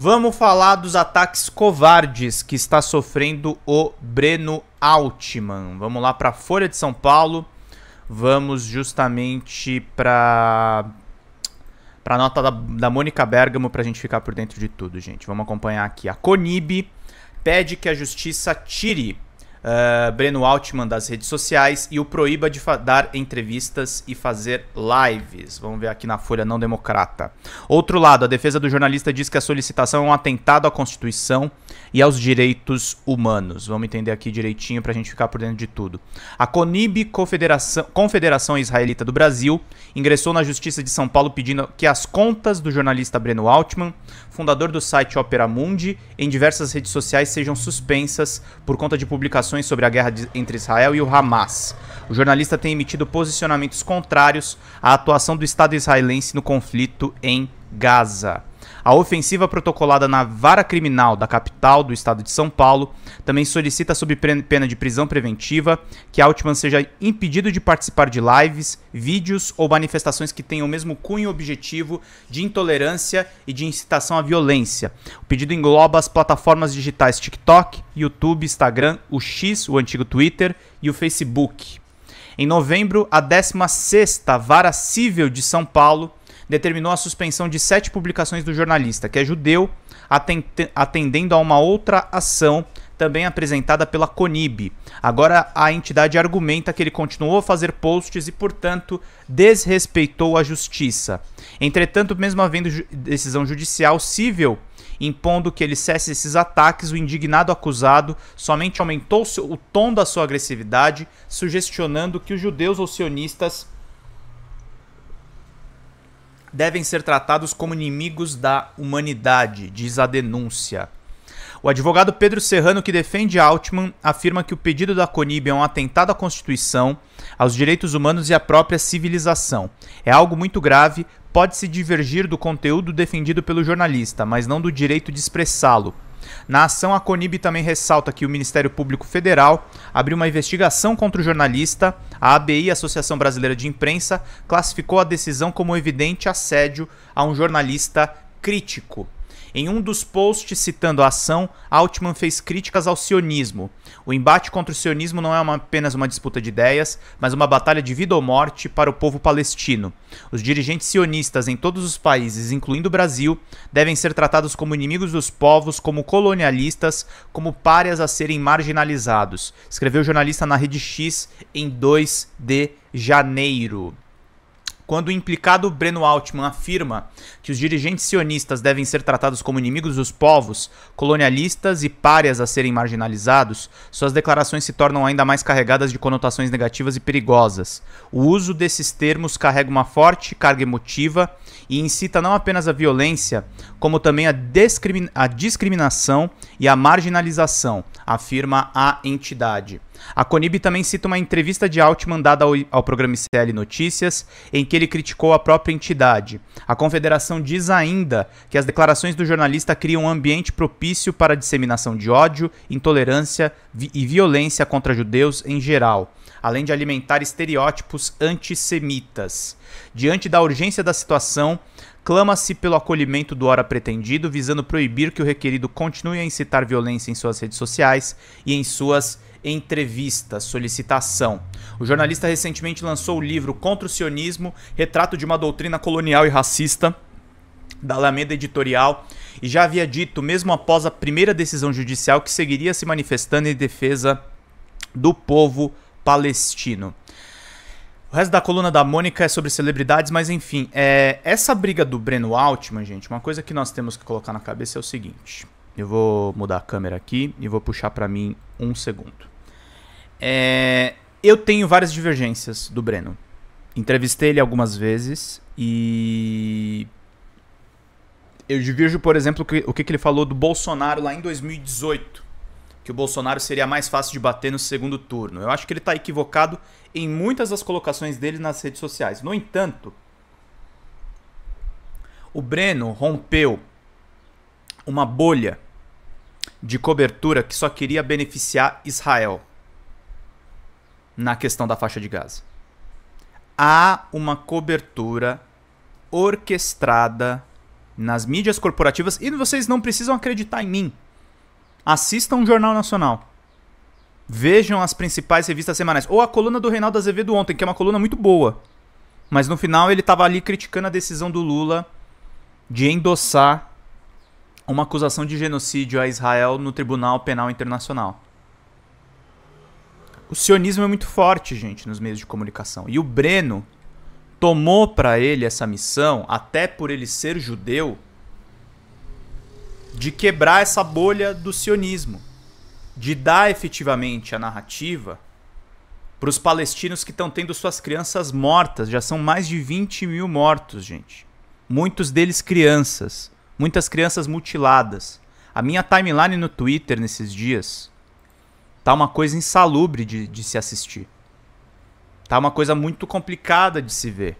Vamos falar dos ataques covardes que está sofrendo o Breno Altman. Vamos lá para a Folha de São Paulo. Vamos justamente para para a nota da, da Mônica Bergamo para a gente ficar por dentro de tudo, gente. Vamos acompanhar aqui. A Conib pede que a justiça tire uh, Breno Altman das redes sociais e o proíba de dar entrevistas e fazer lives. Vamos ver aqui na Folha Não Democrata. Outro lado, a defesa do jornalista diz que a solicitação é um atentado à Constituição e aos direitos humanos. Vamos entender aqui direitinho para a gente ficar por dentro de tudo. A CONIB, Confederação, Confederação Israelita do Brasil, ingressou na Justiça de São Paulo pedindo que as contas do jornalista Breno Altman, fundador do site Opera Mundi, em diversas redes sociais sejam suspensas por conta de publicações sobre a guerra de, entre Israel e o Hamas. O jornalista tem emitido posicionamentos contrários à atuação do Estado israelense no conflito em Gaza. A ofensiva protocolada na vara criminal da capital do estado de São Paulo também solicita, sob pena de prisão preventiva, que Altman seja impedido de participar de lives, vídeos ou manifestações que tenham o mesmo cunho objetivo de intolerância e de incitação à violência. O pedido engloba as plataformas digitais TikTok, YouTube, Instagram, o X, o antigo Twitter e o Facebook. Em novembro, a 16ª Vara Civil de São Paulo determinou a suspensão de sete publicações do jornalista, que é judeu, atendendo a uma outra ação também apresentada pela CONIB. Agora a entidade argumenta que ele continuou a fazer posts e, portanto, desrespeitou a justiça. Entretanto, mesmo havendo ju decisão judicial civil impondo que ele cesse esses ataques, o indignado acusado somente aumentou o tom da sua agressividade, sugestionando que os judeus ou sionistas devem ser tratados como inimigos da humanidade, diz a denúncia. O advogado Pedro Serrano, que defende Altman, afirma que o pedido da Conib é um atentado à Constituição, aos direitos humanos e à própria civilização. É algo muito grave, pode se divergir do conteúdo defendido pelo jornalista, mas não do direito de expressá-lo. Na ação, a Conib também ressalta que o Ministério Público Federal abriu uma investigação contra o jornalista. A ABI, Associação Brasileira de Imprensa, classificou a decisão como evidente assédio a um jornalista crítico. Em um dos posts citando a ação, Altman fez críticas ao sionismo. O embate contra o sionismo não é uma, apenas uma disputa de ideias, mas uma batalha de vida ou morte para o povo palestino. Os dirigentes sionistas em todos os países, incluindo o Brasil, devem ser tratados como inimigos dos povos, como colonialistas, como párias a serem marginalizados, escreveu o jornalista na Rede X em 2 de janeiro. Quando o implicado Breno Altman afirma que os dirigentes sionistas devem ser tratados como inimigos dos povos, colonialistas e párias a serem marginalizados, suas declarações se tornam ainda mais carregadas de conotações negativas e perigosas. O uso desses termos carrega uma forte carga emotiva e incita não apenas a violência, como também a, discrimi a discriminação e a marginalização, afirma a entidade. A Conib também cita uma entrevista de Altman dada ao, ao programa CL Notícias, em que ele criticou a própria entidade. A confederação diz ainda que as declarações do jornalista criam um ambiente propício para a disseminação de ódio, intolerância e violência contra judeus em geral, além de alimentar estereótipos antissemitas. Diante da urgência da situação, clama-se pelo acolhimento do ora pretendido, visando proibir que o requerido continue a incitar violência em suas redes sociais e em suas entrevistas, solicitação. O jornalista recentemente lançou o livro Contra o Sionismo, Retrato de uma Doutrina Colonial e Racista, da Alameda Editorial, e já havia dito, mesmo após a primeira decisão judicial, que seguiria se manifestando em defesa do povo palestino. O resto da coluna da Mônica é sobre celebridades, mas enfim, é, essa briga do Breno Altman, gente, uma coisa que nós temos que colocar na cabeça é o seguinte. Eu vou mudar a câmera aqui e vou puxar para mim um segundo. É, eu tenho várias divergências do Breno. Entrevistei ele algumas vezes e. Eu divirjo, por exemplo, o que, que ele falou do Bolsonaro lá em 2018. Que o Bolsonaro seria mais fácil de bater no segundo turno. Eu acho que ele está equivocado em muitas das colocações dele nas redes sociais. No entanto, o Breno rompeu uma bolha de cobertura que só queria beneficiar Israel na questão da faixa de Gaza. Há uma cobertura orquestrada nas mídias corporativas e vocês não precisam acreditar em mim. Assistam o Jornal Nacional. Vejam as principais revistas semanais. Ou a coluna do Reinaldo Azevedo ontem, que é uma coluna muito boa. Mas no final ele estava ali criticando a decisão do Lula de endossar uma acusação de genocídio a Israel no Tribunal Penal Internacional o sionismo é muito forte, gente, nos meios de comunicação. E o Breno tomou para ele essa missão, até por ele ser judeu, de quebrar essa bolha do sionismo, de dar efetivamente a narrativa para os palestinos que estão tendo suas crianças mortas. Já são mais de 20 mil mortos, gente. Muitos deles crianças, muitas crianças mutiladas. A minha timeline no Twitter nesses dias Tá uma coisa insalubre de, de se assistir. Tá uma coisa muito complicada de se ver.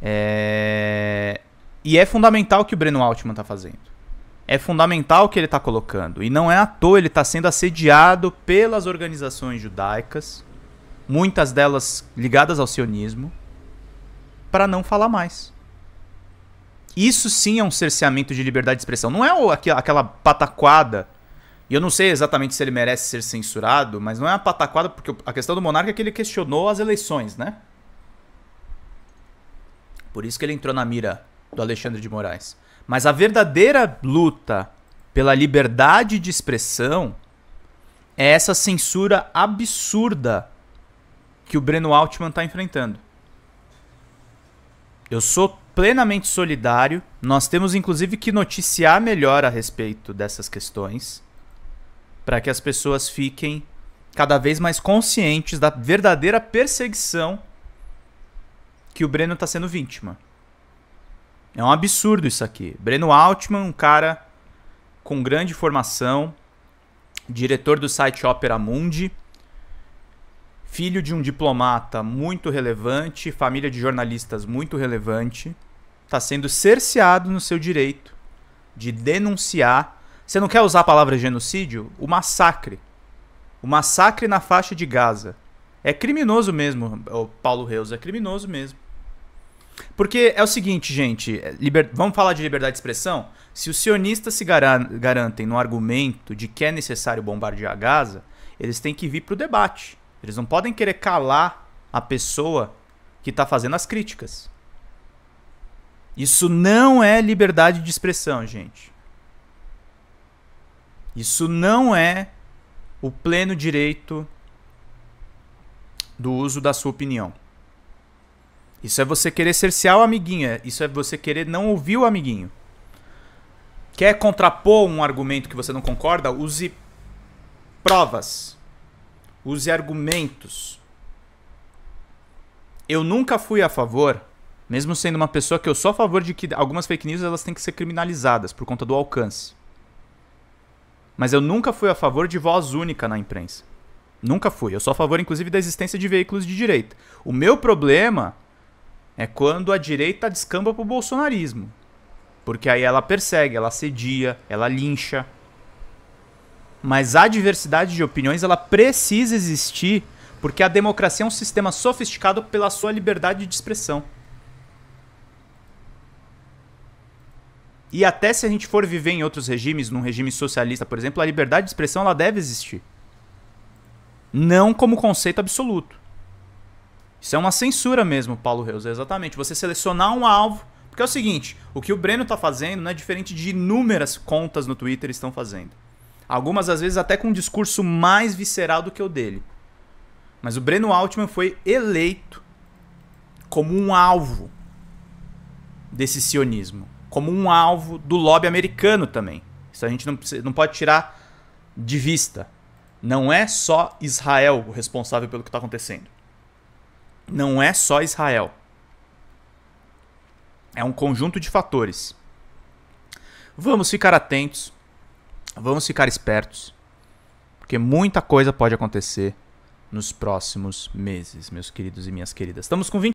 É... E é fundamental que o Breno Altman tá fazendo. É fundamental o que ele tá colocando. E não é à toa, ele tá sendo assediado pelas organizações judaicas, muitas delas ligadas ao sionismo, para não falar mais. Isso sim é um cerceamento de liberdade de expressão. Não é aquela pataquada e eu não sei exatamente se ele merece ser censurado, mas não é uma pataquada, porque a questão do monarca é que ele questionou as eleições, né? Por isso que ele entrou na mira do Alexandre de Moraes. Mas a verdadeira luta pela liberdade de expressão é essa censura absurda que o Breno Altman está enfrentando. Eu sou plenamente solidário. Nós temos inclusive que noticiar melhor a respeito dessas questões para que as pessoas fiquem cada vez mais conscientes da verdadeira perseguição que o Breno está sendo vítima. É um absurdo isso aqui. Breno Altman, um cara com grande formação, diretor do site Opera Mundi, filho de um diplomata muito relevante, família de jornalistas muito relevante, está sendo cerceado no seu direito de denunciar você não quer usar a palavra genocídio? O massacre. O massacre na faixa de Gaza. É criminoso mesmo, Paulo Reus, é criminoso mesmo. Porque é o seguinte, gente, é, liber... vamos falar de liberdade de expressão? Se os sionistas se garan... garantem no argumento de que é necessário bombardear Gaza, eles têm que vir para o debate. Eles não podem querer calar a pessoa que está fazendo as críticas. Isso não é liberdade de expressão, gente. Isso não é o pleno direito do uso da sua opinião. Isso é você querer cercear o amiguinho, é, isso é você querer não ouvir o amiguinho. Quer contrapor um argumento que você não concorda? Use provas. Use argumentos. Eu nunca fui a favor, mesmo sendo uma pessoa que eu sou a favor de que algumas fake news elas têm que ser criminalizadas por conta do alcance. Mas eu nunca fui a favor de voz única na imprensa. Nunca fui. Eu sou a favor, inclusive, da existência de veículos de direita. O meu problema é quando a direita descamba pro bolsonarismo. Porque aí ela persegue, ela cedia, ela lincha. Mas a diversidade de opiniões ela precisa existir, porque a democracia é um sistema sofisticado pela sua liberdade de expressão. E até se a gente for viver em outros regimes, num regime socialista, por exemplo, a liberdade de expressão ela deve existir. Não como conceito absoluto. Isso é uma censura mesmo, Paulo Reus, exatamente. Você selecionar um alvo. Porque é o seguinte: o que o Breno está fazendo não é diferente de inúmeras contas no Twitter estão fazendo. Algumas, às vezes, até com um discurso mais visceral do que o dele. Mas o Breno Altman foi eleito como um alvo desse sionismo como um alvo do lobby americano também. Isso a gente não, não pode tirar de vista. Não é só Israel o responsável pelo que está acontecendo. Não é só Israel. É um conjunto de fatores. Vamos ficar atentos. Vamos ficar espertos. Porque muita coisa pode acontecer nos próximos meses, meus queridos e minhas queridas. Estamos com 20